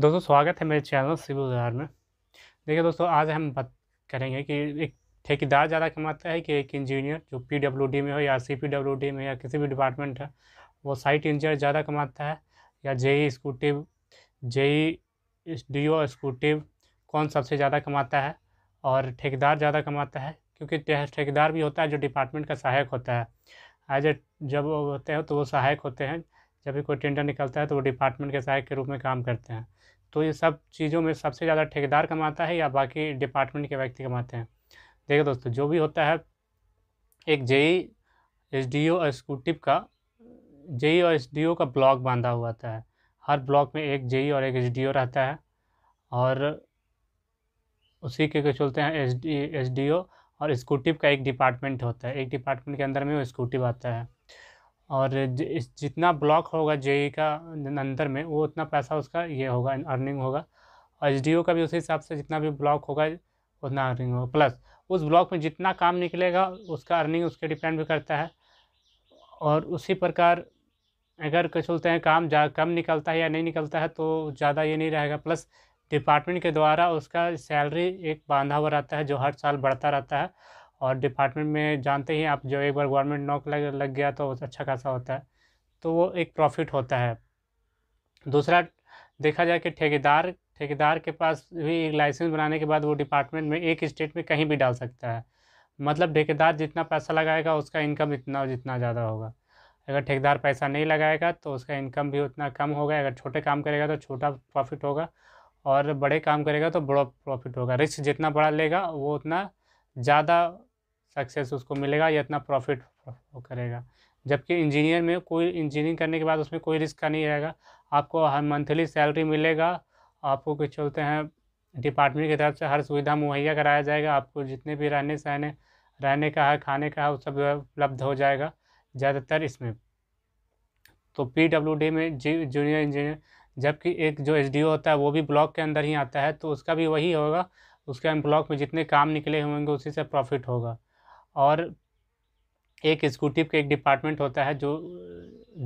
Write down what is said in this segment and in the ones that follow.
दोस्तों स्वागत है मेरे चैनल सिविल बाजार में देखिए दोस्तों आज हम बात करेंगे कि एक ठेकेदार ज़्यादा कमाता है कि एक इंजीनियर जो पीडब्ल्यूडी में हो या सीपीडब्ल्यूडी में या किसी भी डिपार्टमेंट है वो साइट इंजीनियर ज़्यादा कमाता है या JE executive JE D O स्कूटिव कौन सबसे ज़्यादा कमाता है और ठेकेदार ज़्यादा कमाता है क्योंकि ठेकेदार भी होता है जो डिपार्टमेंट का सहायक होता है एज ए जब होते हैं तो वो सहायक होते हैं जब भी कोई टेंडर निकलता है तो वो डिपार्टमेंट के सहायक के रूप में काम करते हैं तो ये सब चीज़ों में सबसे ज़्यादा ठेकेदार कमाता है या बाकी डिपार्टमेंट के व्यक्ति कमाते हैं देखो दोस्तों जो भी होता है एक जेई एस डी ओ टिप का जेई और एस डी ओ का ब्लॉक बांधा हुआ होता है हर ब्लॉक में एक जेई और एक एस डी ओ रहता है और उसी के चलते हैं S D S D O और स्कूटिप का एक डिपार्टमेंट होता है एक डिपार्टमेंट के अंदर में वो स्कूटिप आता है और जितना ब्लॉक होगा जे का अंदर में वो उतना पैसा उसका ये होगा अर्निंग होगा एच डी ओ का भी उसी हिसाब से जितना भी ब्लॉक होगा उतना अर्निंग होगा प्लस उस ब्लॉक में जितना काम निकलेगा उसका अर्निंग उसके डिपेंड भी करता है और उसी प्रकार अगर कुछ बोलते हैं काम जा कम निकलता है या नहीं निकलता है तो ज़्यादा ये नहीं रहेगा प्लस डिपार्टमेंट के द्वारा उसका सैलरी एक बांधा हुआ रहता है जो हर साल बढ़ता रहता है और डिपार्टमेंट में जानते ही आप जो एक बार गवर्नमेंट नौक लग लग गया तो अच्छा खासा होता है तो वो एक प्रॉफिट होता है दूसरा देखा जाए कि ठेकेदार ठेकेदार के पास भी एक लाइसेंस बनाने के बाद वो डिपार्टमेंट में एक स्टेट में कहीं भी डाल सकता है मतलब ठेकेदार जितना पैसा लगाएगा उसका इनकम इतना जितना ज़्यादा होगा अगर ठेकेदार पैसा नहीं लगाएगा तो उसका इनकम भी उतना कम होगा अगर छोटे काम करेगा तो छोटा प्रॉफिट होगा और बड़े काम करेगा तो बड़ा प्रॉफिट होगा रिस्क जितना बड़ा लेगा वो उतना ज़्यादा सक्सेस उसको मिलेगा या इतना प्रॉफिट वो करेगा जबकि इंजीनियर में कोई इंजीनियरिंग करने के बाद उसमें कोई रिस्क का नहीं रहेगा आपको हर मंथली सैलरी मिलेगा आपको कुछ चलते हैं डिपार्टमेंट की तरफ से हर सुविधा मुहैया कराया जाएगा आपको जितने भी रहने सहने रहने का है खाने का है वो सब उपलब्ध हो जाएगा ज़्यादातर इसमें तो पी में जूनियर इंजीनियर जबकि एक जो एस होता है वो भी ब्लॉक के अंदर ही आता है तो उसका भी वही होगा उसके ब्लॉक में जितने काम निकले होंगे उसी से प्रॉफिट होगा और एक एग्जीक्यूटिव का एक डिपार्टमेंट होता है जो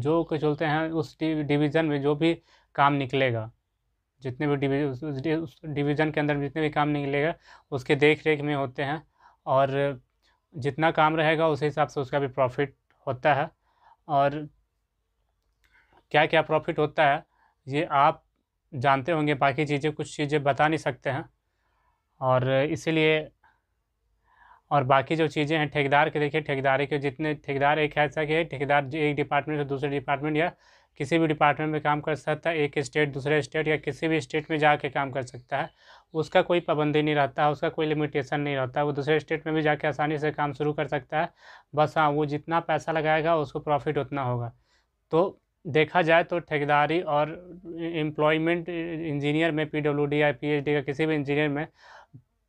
जो कुछ बोलते हैं उस डिवीज़न में जो भी काम निकलेगा जितने भी डिवीजन उस डिवीज़न के अंदर जितने भी काम निकलेगा उसके देख रेख में होते हैं और जितना काम रहेगा उस हिसाब से उसका भी प्रॉफिट होता है और क्या क्या प्रॉफिट होता है ये आप जानते होंगे बाकी चीज़ें कुछ चीज़ें बता नहीं सकते हैं और इसीलिए और बाकी जो चीज़ें हैं ठेकेदार के देखिए ठेकेदारी के जितने ठेकेदार एक ऐसा कि ठेकेदार एक डिपार्टमेंट से दूसरे डिपार्टमेंट या किसी भी डिपार्टमेंट में काम कर सकता है एक स्टेट दूसरे स्टेट या किसी भी स्टेट में जा काम कर सकता है उसका कोई पाबंदी नहीं रहता है उसका कोई लिमिटेशन नहीं रहता है वो दूसरे स्टेट में भी जाके आसानी से काम शुरू कर सकता है बस हाँ वो जितना पैसा लगाएगा उसको प्रॉफिट उतना होगा तो देखा जाए तो ठेकेदारी और एम्प्लॉयमेंट इंजीनियर में पी डब्ल्यू डी या पी एच डी का किसी भी इंजीनियर में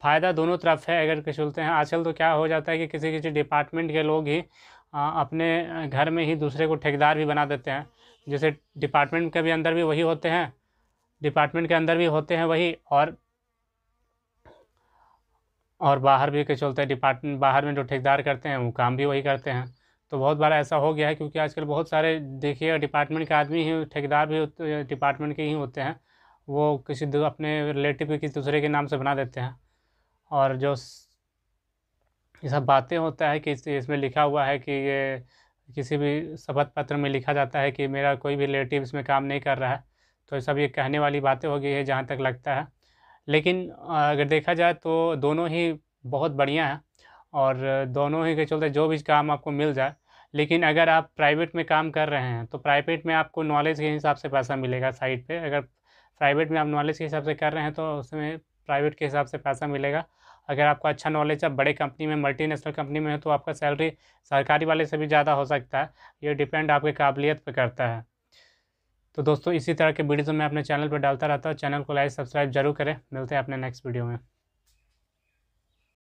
फ़ायदा दोनों तरफ है अगर चलते हैं आजकल तो क्या हो जाता है कि किसी किसी डिपार्टमेंट के लोग ही अपने घर में ही दूसरे को ठेकेदार भी बना देते हैं जैसे डिपार्टमेंट के भी अंदर भी वही होते हैं डिपार्टमेंट के अंदर भी होते हैं वही और और बाहर भी के चलते हैं डिपार्टमेंट बाहर में जो ठेकेदार करते हैं वो काम भी वही करते हैं तो बहुत बार ऐसा हो गया है क्योंकि आजकल बहुत सारे देखिए डिपार्टमेंट के आदमी ही ठेकेदार भी डिपार्टमेंट के ही होते हैं वो किसी अपने रिलेटिव के किसी दूसरे के नाम से बना देते हैं और जो ये सब बातें होता है कि इसमें लिखा हुआ है कि ये किसी भी शपथ पत्र में लिखा जाता है कि मेरा कोई भी रिलेटिव इसमें काम नहीं कर रहा है तो सब ये कहने वाली बातें हो गई है जहाँ तक लगता है लेकिन अगर देखा जाए तो दोनों ही बहुत बढ़िया हैं और दोनों ही के चलते जो भी काम आपको मिल जाए लेकिन अगर आप प्राइवेट में काम कर रहे हैं तो प्राइवेट में आपको नॉलेज के हिसाब से पैसा मिलेगा साइड पे अगर प्राइवेट में आप नॉलेज के हिसाब से कर रहे हैं तो उसमें प्राइवेट के हिसाब से पैसा मिलेगा अगर आपको अच्छा नॉलेज है बड़े कंपनी में मल्टीनेशनल कंपनी में है तो आपका सैलरी सरकारी वाले से भी ज़्यादा हो सकता है ये डिपेंड आपके काबिलियत पर करता है तो दोस्तों इसी तरह के वीडियो मैं अपने चैनल पर डालता रहता हूँ चैनल को लाइक सब्सक्राइब जरूर करें मिलते हैं अपने नेक्स्ट वीडियो में